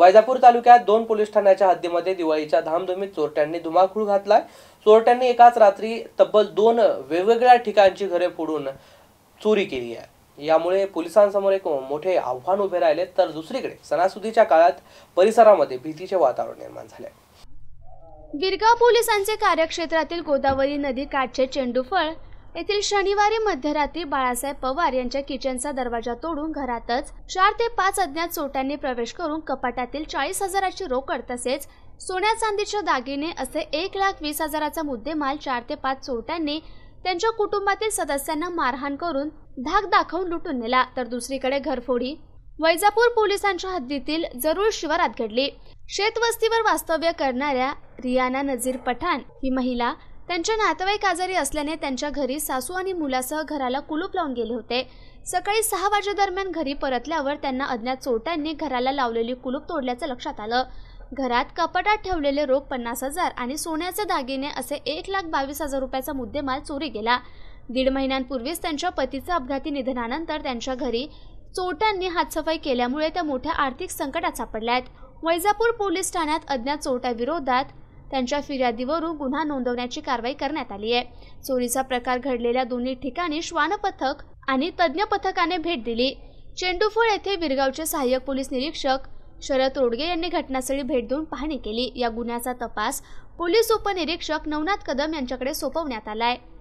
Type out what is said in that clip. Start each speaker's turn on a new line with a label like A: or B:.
A: वैजापूर तालुक्यात दोन पोलीस ठाण्याच्या हद्दीमध्ये दिवाळीच्या धामधुमीत चोरट्यांनी धुमाकूळ घातलाय चोरट्यांनी एकाच रात्री तब्बल दोन वेगवेगळ्या ठिकाणची घरे फोडून चोरी केली आहे यामुळे पोलिसांसमोर एक मोठे आव्हान उभे राहिले तर दुसरीकडे सणासुदीच्या काळात परिसरामध्ये भीतीचे वातावरण निर्माण झाले
B: गिरगाव पोलिसांचे कार्यक्षेत्रातील गोदावरी नदी काठचे चेंडूफळ येथील शनिवारी मध्यरात्री बाळासाहेब पवार यांच्या किचनचा दरवाजा तोडून घरातच चार ते पाच अज्ञात चोट्यांनी प्रवेश करून कपाटातील चाळीस हजाराची रोकड तसेच सोन्या चांदीच्या दागिने असे एक लाख वीस हजाराचा मुद्देमाल चार ते पाच चोरट्यांनी त्यांच्या कुटुंबातील सदस्यांना मारहाण करून धाक दाखवून लुटून नेला तर दुसरीकडे घरफोडी वैजापूर पोलिसांच्या हद्दीतील जरूर शिवारात घडली शेतवस्तीवर वास्तव्य करणाऱ्या रियाना नजीर पठाण ही महिला त्यांच्या नातेवाईक आजारी असल्याने त्यांच्या घरी सासू आणि मुलासह घराला कुलूप लावून गेले होते सकाळी सहा वाजेदरम्यान घरी परतल्यावर त्यांना अज्ञात चोरट्यांनी घराला लावलेली कुलूप तोडल्याचं लक्षात आलं घरात कपाटात ठेवलेले रोख पन्नास हजार आणि सोन्याचे दागिने असे एक लाख बावीस हजार रुपयाचा मुद्देमाल चोरी गेला दीड महिन्यांपूर्वीच त्यांच्या पतीचा अपघाती निधनानंतर त्यांच्या घरी चोरट्यांनी हातसफाई केल्यामुळे त्या मोठ्या आर्थिक संकटात सापडल्या आहेत वैजापूर पोलीस ठाण्यात अज्ञात चोरट्याविरोधात त्यांच्या फिर्यादीवरून गुन्हा नोंदवण्याची कारवाई करण्यात आली आहे चोरीचा प्रकार घडलेल्या दोन्ही ठिकाणी श्वान पथक आणि तज्ज्ञ पथकाने भेट दिली चेंडूफळ येथे विरगावचे सहाय्यक पोलीस निरीक्षक शरद रोडगे यांनी घटनास्थळी भेट देऊन पाहणी केली या गुन्ह्याचा तपास पोलीस उपनिरीक्षक नवनाथ कदम यांच्याकडे सोपवण्यात आला आहे